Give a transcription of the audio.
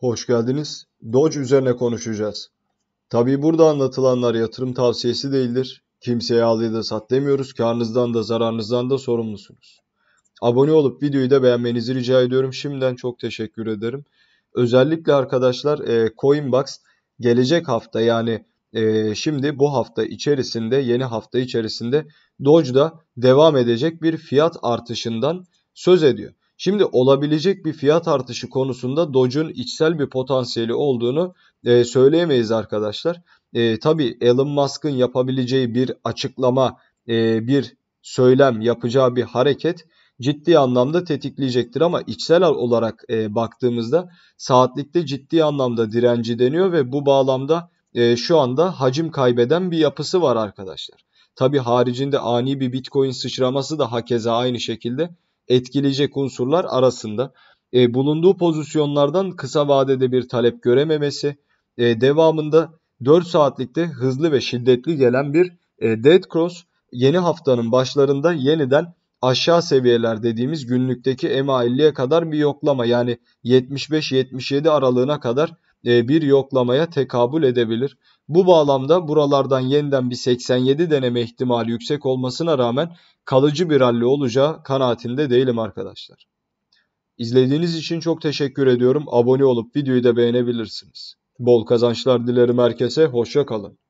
Hoş geldiniz. Doge üzerine konuşacağız. Tabi burada anlatılanlar yatırım tavsiyesi değildir. Kimseye al da sat demiyoruz. Karnınızdan da zararınızdan da sorumlusunuz. Abone olup videoyu da beğenmenizi rica ediyorum. Şimdiden çok teşekkür ederim. Özellikle arkadaşlar e, Coinbox gelecek hafta yani e, şimdi bu hafta içerisinde yeni hafta içerisinde Doge'da devam edecek bir fiyat artışından söz ediyor. Şimdi olabilecek bir fiyat artışı konusunda Dodge'un içsel bir potansiyeli olduğunu e, söyleyemeyiz arkadaşlar. E, tabii Elon Musk'ın yapabileceği bir açıklama, e, bir söylem yapacağı bir hareket ciddi anlamda tetikleyecektir ama içsel olarak e, baktığımızda saatlikte ciddi anlamda direnci deniyor ve bu bağlamda e, şu anda hacim kaybeden bir yapısı var arkadaşlar. Tabi haricinde ani bir bitcoin sıçraması da hakeza aynı şekilde etkileyecek unsurlar arasında e, bulunduğu pozisyonlardan kısa vadede bir talep görememesi, e, devamında 4 saatlikte hızlı ve şiddetli gelen bir e, dead cross yeni haftanın başlarında yeniden aşağı seviyeler dediğimiz günlükteki EMA 50'ye kadar bir yoklama yani 75-77 aralığına kadar e, bir yoklamaya tekabül edebilir. Bu bağlamda buralardan yeniden bir 87 deneme ihtimali yüksek olmasına rağmen kalıcı bir ralli olacağı kanaatinde değilim arkadaşlar. İzlediğiniz için çok teşekkür ediyorum. Abone olup videoyu da beğenebilirsiniz. Bol kazançlar dilerim herkese. Hoşça kalın.